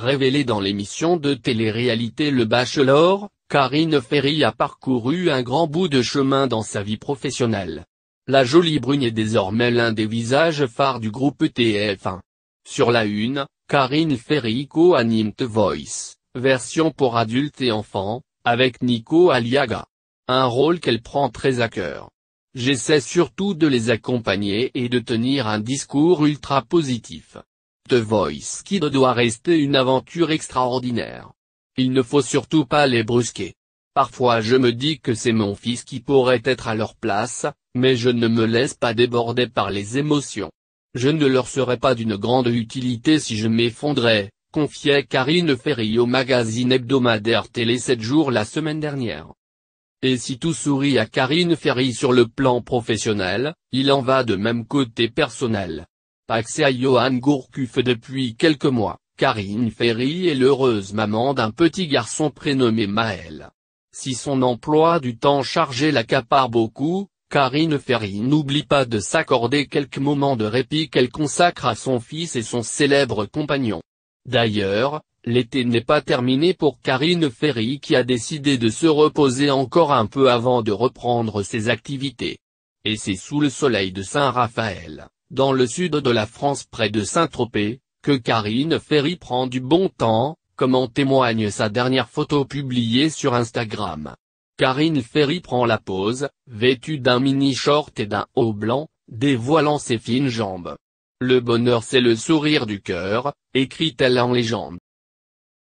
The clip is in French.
Révélée dans l'émission de télé-réalité Le Bachelor, Karine Ferry a parcouru un grand bout de chemin dans sa vie professionnelle. La jolie brune est désormais l'un des visages phares du groupe TF1. Sur la une, Karine Ferry co-anime The Voice, version pour adultes et enfants, avec Nico Aliaga. Un rôle qu'elle prend très à cœur. J'essaie surtout de les accompagner et de tenir un discours ultra positif. The Voice Kid doit rester une aventure extraordinaire. Il ne faut surtout pas les brusquer. Parfois je me dis que c'est mon fils qui pourrait être à leur place, mais je ne me laisse pas déborder par les émotions. Je ne leur serais pas d'une grande utilité si je m'effondrais, confiait Karine Ferry au magazine hebdomadaire Télé 7 jours la semaine dernière. Et si tout sourit à Karine Ferry sur le plan professionnel, il en va de même côté personnel accès à Johan Gourcuff depuis quelques mois, Karine Ferry est l'heureuse maman d'un petit garçon prénommé Maël. Si son emploi du temps chargé l'accapare beaucoup, Karine Ferry n'oublie pas de s'accorder quelques moments de répit qu'elle consacre à son fils et son célèbre compagnon. D'ailleurs, l'été n'est pas terminé pour Karine Ferry qui a décidé de se reposer encore un peu avant de reprendre ses activités. Et c'est sous le soleil de Saint-Raphaël, dans le sud de la France près de Saint-Tropez, que Karine Ferry prend du bon temps, comme en témoigne sa dernière photo publiée sur Instagram. Karine Ferry prend la pose, vêtue d'un mini-short et d'un haut blanc, dévoilant ses fines jambes. Le bonheur c'est le sourire du cœur, écrit-elle en légende.